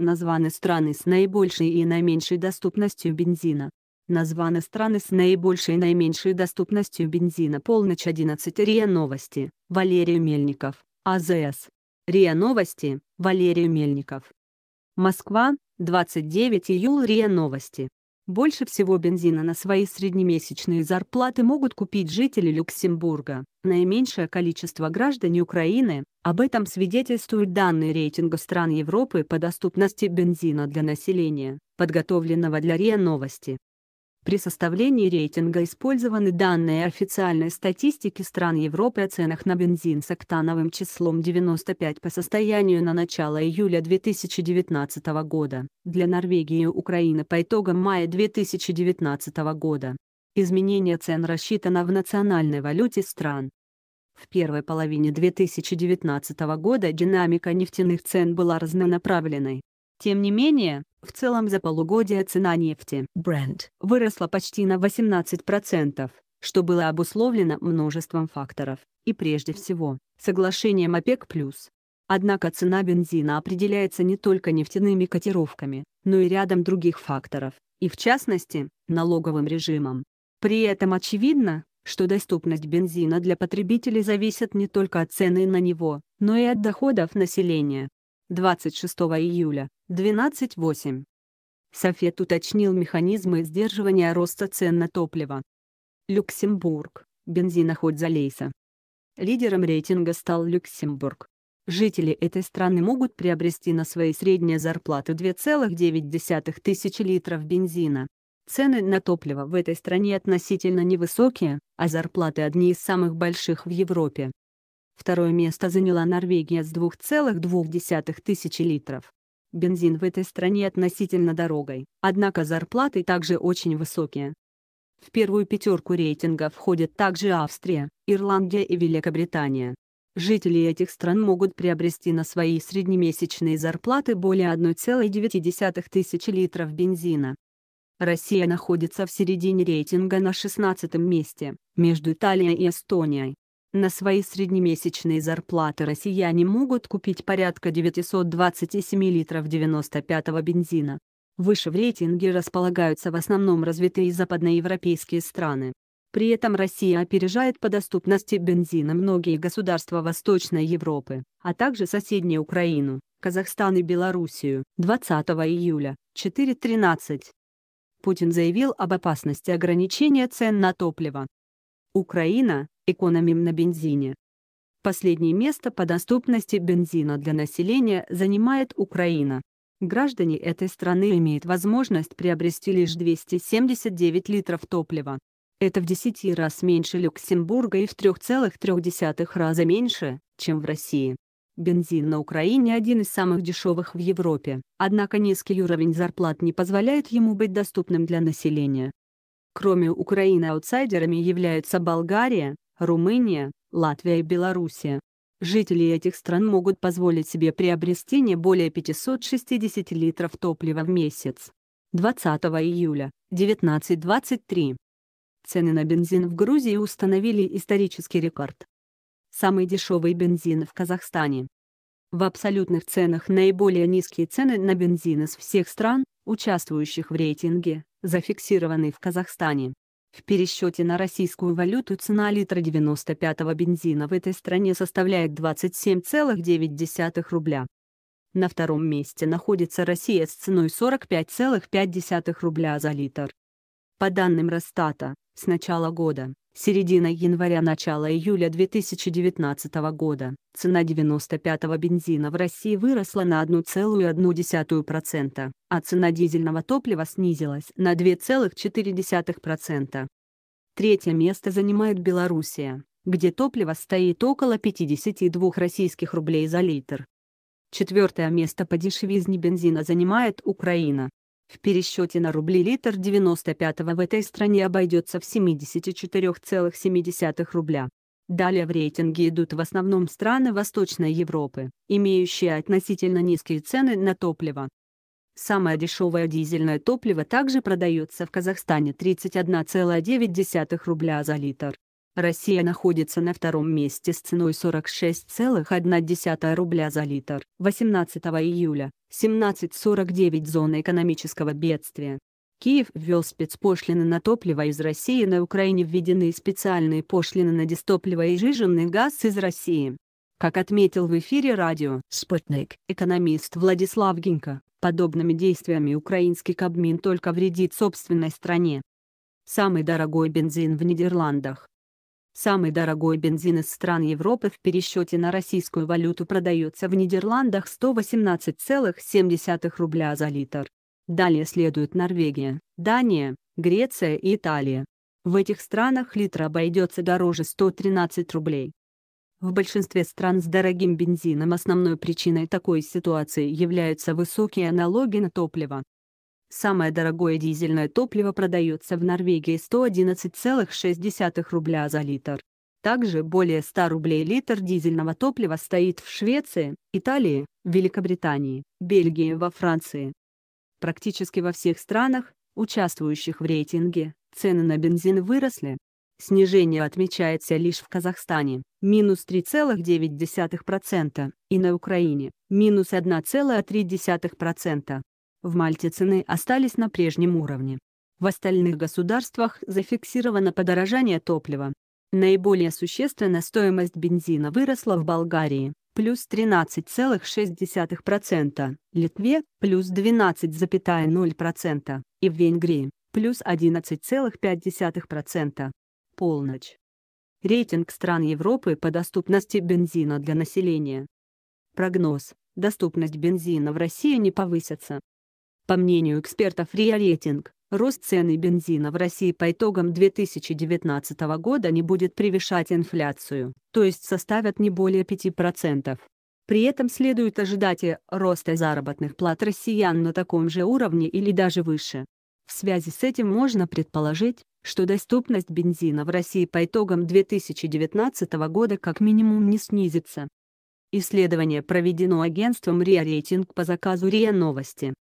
Названы страны с наибольшей и наименьшей доступностью бензина. Названы страны с наибольшей и наименьшей доступностью бензина полночь 11 РИА Новости, Валерий Мельников, АЗС. РИА Новости, Валерий Мельников. Москва, 29 июля РИА Новости. Больше всего бензина на свои среднемесячные зарплаты могут купить жители Люксембурга. Наименьшее количество граждан Украины, об этом свидетельствуют данные рейтинга стран Европы по доступности бензина для населения, подготовленного для РИА Новости. При составлении рейтинга использованы данные официальной статистики стран Европы о ценах на бензин с октановым числом 95 по состоянию на начало июля 2019 года, для Норвегии и Украины по итогам мая 2019 года. Изменение цен рассчитано в национальной валюте стран. В первой половине 2019 года динамика нефтяных цен была разнонаправленной. Тем не менее, в целом за полугодие цена нефти Brent выросла почти на 18%, что было обусловлено множеством факторов, и прежде всего, соглашением ОПЕК+. Однако цена бензина определяется не только нефтяными котировками, но и рядом других факторов, и в частности, налоговым режимом. При этом очевидно, что доступность бензина для потребителей зависит не только от цены на него, но и от доходов населения. 26 июля, 12.8. Софет уточнил механизмы сдерживания роста цен на топливо. Люксембург. Бензина хоть залейся. Лидером рейтинга стал Люксембург. Жители этой страны могут приобрести на свои средние зарплаты 2,9 тысячи литров бензина. Цены на топливо в этой стране относительно невысокие, а зарплаты одни из самых больших в Европе. Второе место заняла Норвегия с 2,2 тысячи литров. Бензин в этой стране относительно дорогой, однако зарплаты также очень высокие. В первую пятерку рейтинга входят также Австрия, Ирландия и Великобритания. Жители этих стран могут приобрести на свои среднемесячные зарплаты более 1,9 тысячи литров бензина. Россия находится в середине рейтинга на 16 месте, между Италией и Эстонией. На свои среднемесячные зарплаты россияне могут купить порядка 927 литров 95-го бензина. Выше в рейтинге располагаются в основном развитые западноевропейские страны. При этом Россия опережает по доступности бензина многие государства Восточной Европы, а также соседнюю Украину, Казахстан и Белоруссию. 20 июля, 4.13. Путин заявил об опасности ограничения цен на топливо. Украина – экономим на бензине. Последнее место по доступности бензина для населения занимает Украина. Граждане этой страны имеют возможность приобрести лишь 279 литров топлива. Это в 10 раз меньше Люксембурга и в 3,3 раза меньше, чем в России. Бензин на Украине один из самых дешевых в Европе, однако низкий уровень зарплат не позволяет ему быть доступным для населения. Кроме Украины аутсайдерами являются Болгария, Румыния, Латвия и Белоруссия. Жители этих стран могут позволить себе приобрести не более 560 литров топлива в месяц. 20 июля, 19.23. Цены на бензин в Грузии установили исторический рекорд. Самый дешевый бензин в Казахстане. В абсолютных ценах наиболее низкие цены на бензин из всех стран, участвующих в рейтинге зафиксированный в Казахстане. В пересчете на российскую валюту цена литра 95-го бензина в этой стране составляет 27,9 рубля. На втором месте находится Россия с ценой 45,5 рубля за литр. По данным Росстата, с начала года Середина января – начало июля 2019 года. Цена 95-го бензина в России выросла на 1,1%, а цена дизельного топлива снизилась на 2,4%. Третье место занимает Белоруссия, где топливо стоит около 52 российских рублей за литр. Четвертое место по дешевизне бензина занимает Украина, в пересчете на рубли литр 95-го в этой стране обойдется в 74,7 рубля. Далее в рейтинге идут в основном страны Восточной Европы, имеющие относительно низкие цены на топливо. Самое дешевое дизельное топливо также продается в Казахстане 31,9 рубля за литр. Россия находится на втором месте с ценой 46,1 рубля за литр. 18 июля, 17.49 зона экономического бедствия. Киев ввел спецпошлины на топливо из России на Украине введены специальные пошлины на дистопливо и жиженный газ из России. Как отметил в эфире радио «Спутник» экономист Владислав Гинько, подобными действиями украинский Кабмин только вредит собственной стране. Самый дорогой бензин в Нидерландах Самый дорогой бензин из стран Европы в пересчете на российскую валюту продается в Нидерландах 118,7 рубля за литр. Далее следуют Норвегия, Дания, Греция и Италия. В этих странах литр обойдется дороже 113 рублей. В большинстве стран с дорогим бензином основной причиной такой ситуации являются высокие налоги на топливо. Самое дорогое дизельное топливо продается в Норвегии 111,6 рубля за литр. Также более 100 рублей литр дизельного топлива стоит в Швеции, Италии, Великобритании, Бельгии, во Франции. Практически во всех странах, участвующих в рейтинге, цены на бензин выросли. Снижение отмечается лишь в Казахстане, минус 3,9%, и на Украине, минус 1,3%. В Мальте цены остались на прежнем уровне. В остальных государствах зафиксировано подорожание топлива. Наиболее существенно стоимость бензина выросла в Болгарии – плюс 13,6%, Литве – плюс 12,0% и в Венгрии – плюс 11,5%. Полночь. Рейтинг стран Европы по доступности бензина для населения. Прогноз. Доступность бензина в России не повысится. По мнению экспертов РИА Рейтинг, рост цены бензина в России по итогам 2019 года не будет превышать инфляцию, то есть составят не более 5%. При этом следует ожидать и роста заработных плат россиян на таком же уровне или даже выше. В связи с этим можно предположить, что доступность бензина в России по итогам 2019 года как минимум не снизится. Исследование проведено агентством РИА Рейтинг по заказу РИА Новости.